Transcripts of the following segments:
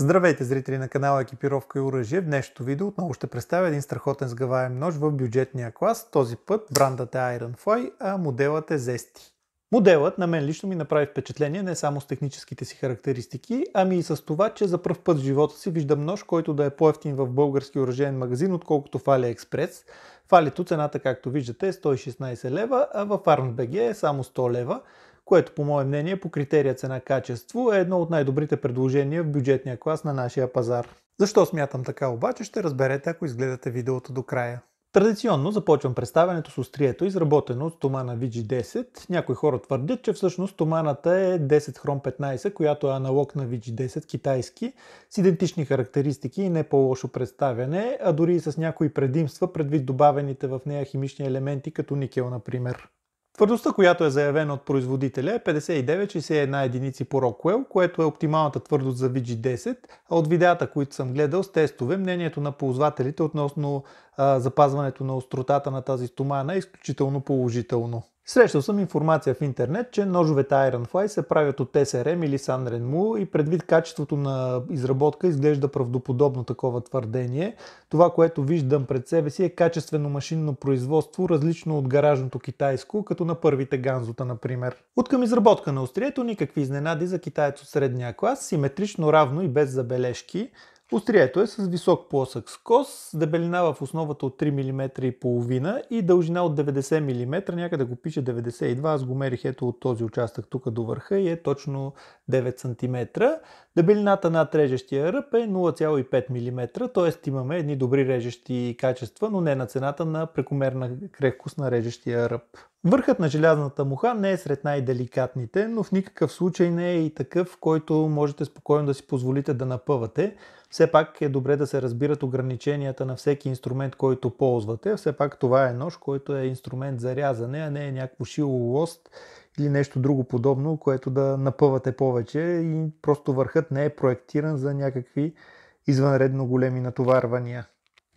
Здравейте, зрители на канала Екипировка и оръжие. В днешното видео отново ще представя един страхотен сгъваем нож в бюджетния клас. Този път брандът е Ironfly, а моделът е Zesty. Моделът на мен лично ми направи впечатление не само с техническите си характеристики, ами и с това, че за пръв път в живота си виждам нож, който да е по-ефтин в български оръжен магазин, отколкото в AliExpress. В Алито цената, както виждате, е 116 лева, а в ArmsBG е само 100 лева което по мое мнение по критерия цена-качество е едно от най-добрите предложения в бюджетния клас на нашия пазар. Защо смятам така обаче ще разберете ако изгледате видеото до края. Традиционно започвам представянето с острието, изработено от стомана VG10. Някои хора твърдят, че всъщност стоманата е 10 хром 15, която е аналог на VG10 китайски, с идентични характеристики и не по-лошо представяне, а дори и с някои предимства предвид добавените в нея химични елементи, като никел, например. Твърдостта, която е заявена от производителя е 59-61 единици по Rockwell, което е оптималната твърдост за VG10, а от видеята, които съм гледал с тестове, мнението на ползвателите относно а, запазването на остротата на тази стомана е изключително положително. Срещал съм информация в интернет, че ножовете Ironfly се правят от SRM или Sanremo и предвид качеството на изработка изглежда правдоподобно такова твърдение. Това, което виждам пред себе си е качествено машинно производство, различно от гаражното китайско, като на първите ганзота, например. От към изработка на острието никакви изненади за китаец от средния клас, симетрично равно и без забележки. Острието е с висок плосък скос, дебелина в основата от 3 мм и половина и дължина от 90 мм, някъде го пише 92, аз го мерих ето от този участък тук до върха и е точно 9 см. Дебелината над режещия ръб е 0,5 мм, т.е. имаме едни добри режещи качества, но не на цената на прекомерна крехкост на режещия ръб. Върхът на желязната муха не е сред най-деликатните, но в никакъв случай не е и такъв, който можете спокойно да си позволите да напъвате. Все пак е добре да се разбират ограниченията на всеки инструмент, който ползвате. Все пак това е нож, който е инструмент за рязане, а не е някакво шило лост или нещо друго подобно, което да напъвате повече и просто върхът не е проектиран за някакви извънредно големи натоварвания.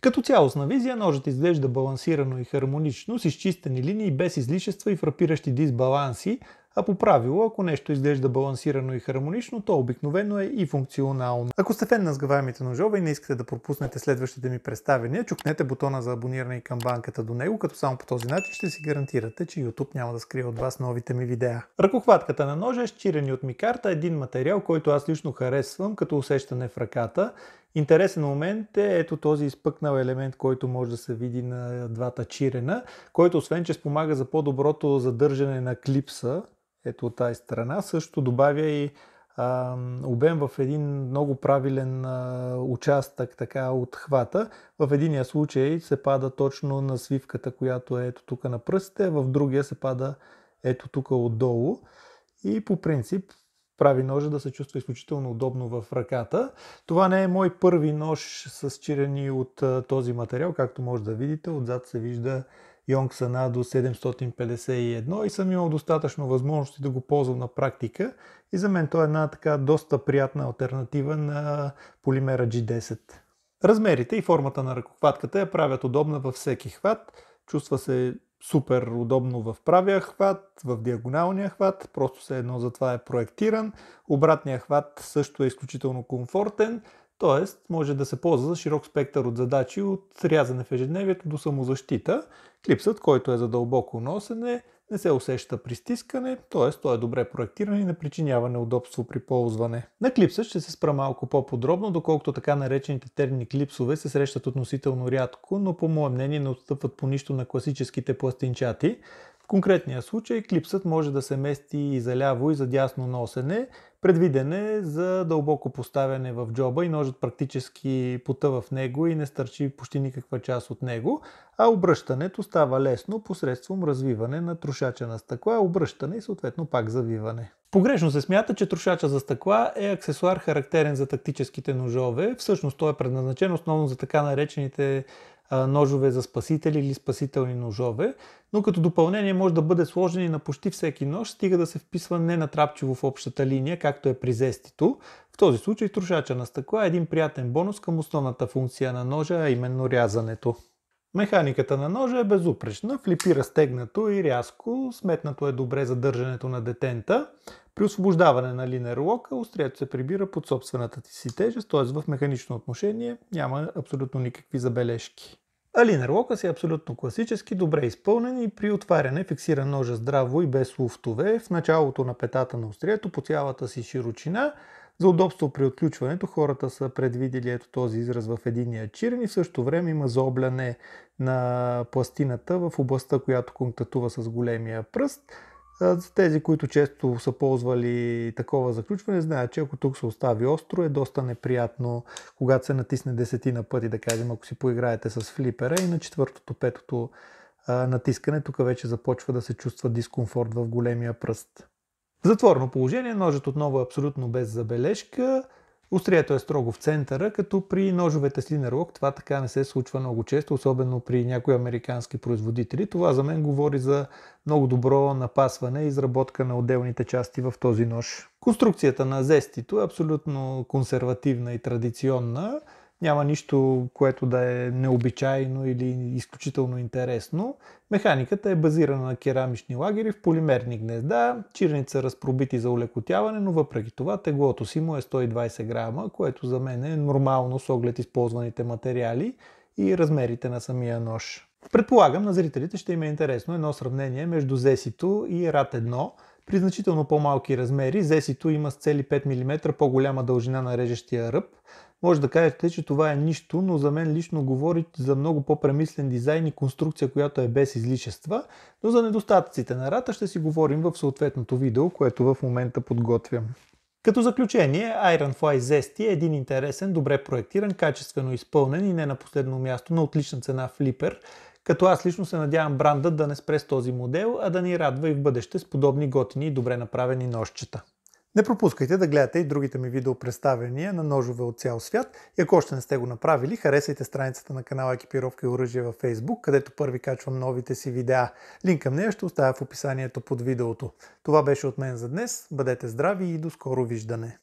Като цялостна визия ножът изглежда балансирано и хармонично, с изчистени линии, без излишества и фрапиращи дисбаланси, а по правило, ако нещо изглежда балансирано и хармонично, то обикновено е и функционално. Ако сте фен на сгъваемите ножове и не искате да пропуснете следващите ми представения, чукнете бутона за абониране и камбанката до него, като само по този начин ще си гарантирате, че YouTube няма да скрие от вас новите ми видеа. Ръкохватката на ножа е щирени от микарта, един материал, който аз лично харесвам като усещане в ръката Интересен момент е ето този изпъкнал елемент, който може да се види на двата чирена, който освен, че спомага за по-доброто задържане на клипса, ето от тази страна, също добавя и а, обем в един много правилен а, участък така от хвата. В единия случай се пада точно на свивката, която е ето тук на пръстите, в другия се пада ето тук отдолу. И по принцип прави ножа да се чувства изключително удобно в ръката. Това не е мой първи нож с чирени от този материал, както може да видите. Отзад се вижда Yonk до 751 и съм имал достатъчно възможности да го ползвам на практика и за мен то е една така доста приятна альтернатива на полимера G10. Размерите и формата на ръкохватката я правят удобна във всеки хват. Чувства се супер удобно в правия хват, в диагоналния хват, просто все едно за това е проектиран. Обратния хват също е изключително комфортен, т.е. може да се ползва за широк спектър от задачи от рязане в ежедневието до самозащита. Клипсът, който е за дълбоко носене, не се усеща при стискане, т.е. той е добре проектиран и не причинява неудобство при ползване. На клипса ще се спра малко по-подробно, доколкото така наречените термини клипсове се срещат относително рядко, но по мое мнение не отстъпват по нищо на класическите пластинчати. В конкретния случай клипсът може да се мести и за ляво и за дясно носене, Предвиден е за дълбоко поставяне в джоба и ножът практически потъва в него и не стърчи почти никаква част от него, а обръщането става лесно посредством развиване на трошача на стъкла, обръщане и съответно пак завиване. Погрешно се смята, че трошача за стъкла е аксесуар характерен за тактическите ножове. Всъщност той е предназначен основно за така наречените ножове за спасители или спасителни ножове, но като допълнение може да бъде сложен и на почти всеки нож, стига да се вписва ненатрапчиво в общата линия, както е при зестито. В този случай трошача на стъкла е един приятен бонус към основната функция на ножа, а именно рязането. Механиката на ножа е безупречна, флипира стегнато и рязко, сметнато е добре за държането на детента. При освобождаване на лока, острието се прибира под собствената ти си тежест, т.е. в механично отношение няма абсолютно никакви забележки. А линерлокът е абсолютно класически, добре изпълнен и при отваряне фиксира ножа здраво и без луфтове в началото на петата на острието по цялата си широчина. За удобство при отключването хората са предвидили ето този израз в единия чирен и в същото време има заобляне на пластината в областта, която контактува с големия пръст. За Тези, които често са ползвали такова заключване, знаят, че ако тук се остави остро, е доста неприятно, когато се натисне десетина пъти, да кажем, ако си поиграете с флипера и на четвъртото, петото натискане, тук вече започва да се чувства дискомфорт в големия пръст. В затворно положение ножът отново е абсолютно без забележка. Острието е строго в центъра, като при ножовете с линерлок това така не се случва много често, особено при някои американски производители. Това за мен говори за много добро напасване и изработка на отделните части в този нож. Конструкцията на зестито е абсолютно консервативна и традиционна. Няма нищо, което да е необичайно или изключително интересно. Механиката е базирана на керамични лагери в полимерни гнезда, чирница разпробити за улекотяване, но въпреки това теглото си му е 120 грама, което за мен е нормално с оглед използваните материали и размерите на самия нож. Предполагам, на зрителите ще им е интересно едно сравнение между Зесито и Рат 1. При значително по-малки размери Зесито има с цели 5 мм по-голяма дължина на режещия ръб, може да кажете, че това е нищо, но за мен лично говори за много по-премислен дизайн и конструкция, която е без излишества, но за недостатъците на рата ще си говорим в съответното видео, което в момента подготвям. Като заключение, Ironfly Zesty е един интересен, добре проектиран, качествено изпълнен и не на последно място на отлична цена флипер, като аз лично се надявам брандът да не спре с този модел, а да ни радва и в бъдеще с подобни готини и добре направени нощчета. Не пропускайте да гледате и другите ми видеопредставения на ножове от цял свят и ако още не сте го направили, харесайте страницата на канала Екипировка и оръжие във Facebook, където първи качвам новите си видеа. Линк към нея ще оставя в описанието под видеото. Това беше от мен за днес, бъдете здрави и до скоро виждане!